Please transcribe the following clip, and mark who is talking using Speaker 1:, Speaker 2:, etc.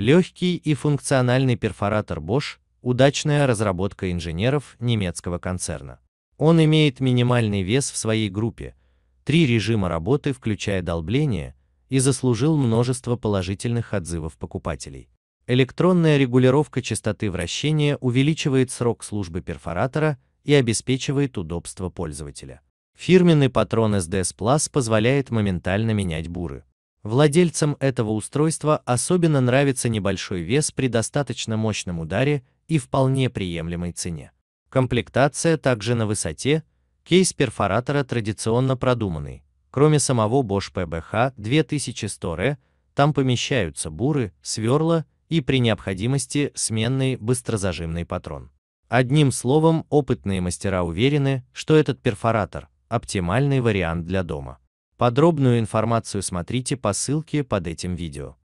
Speaker 1: Легкий и функциональный перфоратор Bosch – удачная разработка инженеров немецкого концерна. Он имеет минимальный вес в своей группе, три режима работы, включая долбление, и заслужил множество положительных отзывов покупателей. Электронная регулировка частоты вращения увеличивает срок службы перфоратора и обеспечивает удобство пользователя. Фирменный патрон SDS Plus позволяет моментально менять буры. Владельцам этого устройства особенно нравится небольшой вес при достаточно мощном ударе и вполне приемлемой цене. Комплектация также на высоте, кейс перфоратора традиционно продуманный. Кроме самого Bosch PBH 2100R, там помещаются буры, сверла и при необходимости сменный быстрозажимный патрон. Одним словом, опытные мастера уверены, что этот перфоратор – оптимальный вариант для дома. Подробную информацию смотрите по ссылке под этим видео.